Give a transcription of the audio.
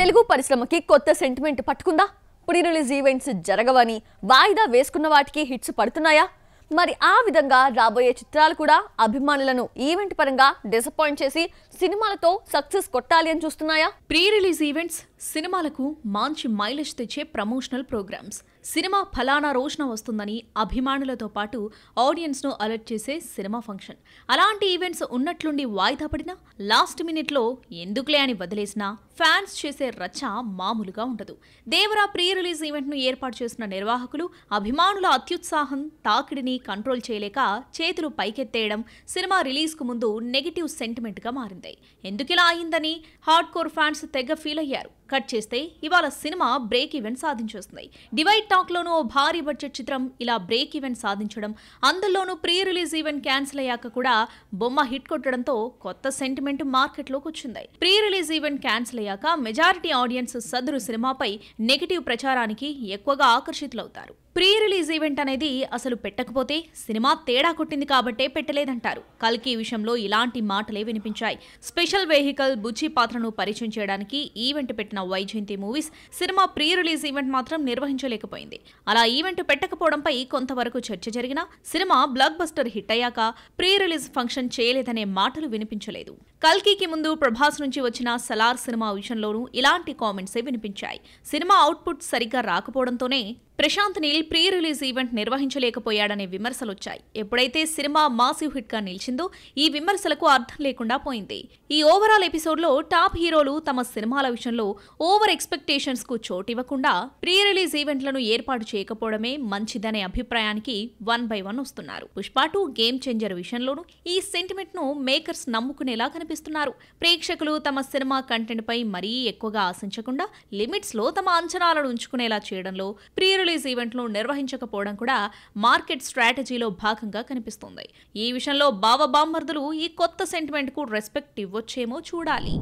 తెలుగు పరిశ్రమకి కొత్త సెంటిమెంట్ పట్టుకుందా ప్రీ రిలీజ్ ఈవెంట్స్ జరగవని వాయిదా వేసుకున్న వాటికి హిట్స్ పడుతున్నాయా మరి ఆ విధంగా రాబోయే చిత్రాలు కూడా అభిమానులను ఈవెంట్ పరంగా డిసప్పాయింట్ చేసి సినిమాలతో సక్సెస్ కొట్టాలి అని చూస్తున్నాయా ప్రీ రిలీజ్ ఈవెంట్స్ సినిమాలకు మంచి మైలేజ్ తెచ్చే ప్రమోషనల్ ప్రోగ్రామ్స్ సినిమా ఫలానా రోజున వస్తుందని అభిమానులతో పాటు ఆడియన్స్ను అలర్ట్ చేసే సినిమా ఫంక్షన్ అలాంటి ఈవెంట్స్ ఉన్నట్లుండి వాయిదా పడినా లాస్ట్ మినిట్లో ఎందుకులే అని వదిలేసినా ఫ్యాన్స్ చేసే రచ్చ మామూలుగా ఉండదు దేవరా ప్రీ రిలీజ్ ఈవెంట్ను ఏర్పాటు చేసిన నిర్వాహకులు అభిమానుల అత్యుత్సాహం తాకిడిని కంట్రోల్ చేయలేక చేతులు పైకెత్తేయడం సినిమా రిలీజ్కు ముందు నెగిటివ్ సెంటిమెంట్గా మారింది ఎందుకిలా అయిందని హార్డ్ కోర్ ఫ్యాన్స్ తెగ ఫీల్ అయ్యారు కట్ చేస్తే ఇవాళ సినిమా బ్రేక్ ఈవెంట్ సాధించేస్తుంది డివైడ్ టాక్లోనూ ఓ భారీ బడ్జెట్ చిత్రం ఇలా బ్రేక్ ఈవెంట్ సాధించడం అందులోనూ ప్రీ రిలీజ్ ఈవెంట్ క్యాన్సిల్ అయ్యాక కూడా బొమ్మ హిట్ కొట్టడంతో కొత్త సెంటిమెంట్ మార్కెట్లోకి వచ్చింది ప్రీ రిలీజ్ ఈవెంట్ క్యాన్సిల్ అయ్యాక మెజారిటీ ఆడియన్స్ సదరు సినిమాపై నెగిటివ్ ప్రచారానికి ఎక్కువగా ఆకర్షితులవుతారు ప్రీ రిలీజ్ ఈవెంట్ అనేది అసలు పెట్టకపోతే సినిమా తేడా కొట్టింది కాబట్టే పెట్టలేదంటారు కల్కి విషయంలో ఇలాంటి మాటలే వినిపించాయి స్పెషల్ వెహికల్ బుజ్జి పాత్రను పరిచయం చేయడానికి ఈవెంట్ పెట్టిన వైజయంతి మూవీస్ సినిమా ప్రీ రిలీజ్ ఈవెంట్ మాత్రం నిర్వహించలేకపోయింది అలా ఈవెంట్ పెట్టకపోవడంపై కొంతవరకు చర్చ జరిగినా సినిమా బ్లాక్ బస్టర్ హిట్ అయ్యాక ప్రీ రిలీజ్ ఫంక్షన్ చేయలేదనే మాటలు వినిపించలేదు కల్కీకి ముందు ప్రభాస్ నుంచి వచ్చిన సలార్ సినిమా విషయంలోనూ ఇలాంటి కామెంట్సే వినిపించాయి సినిమా అవుట్పుట్ సరిగ్గా రాకపోవడంతోనే Prashanth Neel pre release event నిర్వహించలేకపోయాడనే విమర్శలొచ్చాయి ఎప్పుడైతే సినిమా మాసివ్ హిట్ గా నిలిచిందో ఈ విమర్శలకు అర్థం లేకుండా పోయింది ఈ ఓవరాల్ ఎపిసోడ్లో టాప్ హీరోలు తమ సినిమాల విషయంలో ఓవర్ ఎక్స్పెక్టేషన్స్ కు చోటివ్వకుండా ప్రీ రిలీజ్ ఈవెంట్లను ఏర్పాటు చేయకపోవడమే మంచిదనే అభిప్రాయానికి వన్ బై వన్ వస్తున్నారు పుష్ప టూ గేమ్ చేంజర్ విషయంలోనూ ఈ సెంటిమెంట్ ను మేకర్స్ నమ్ముకునేలా కనిపిస్తున్నారు ప్రేక్షకులు తమ సినిమా కంటెంట్ పై మరీ ఎక్కువగా ఆశించకుండా లిమిట్స్ లో తమ అంచనాలను ఉంచుకునేలా చేయడంలో ప్రీ రిలీజ్ ఈవెంట్ను నిర్వహించకపోవడం కూడా మార్కెట్ స్ట్రాటజీలో భాగంగా కనిపిస్తోంది ఈ విషయంలో బావ బామ్మర్దులు ఈ కొత్త సెంటిమెంట్కు రెస్పెక్ట్ ఇవ్వొచ్చేమో చూడాలి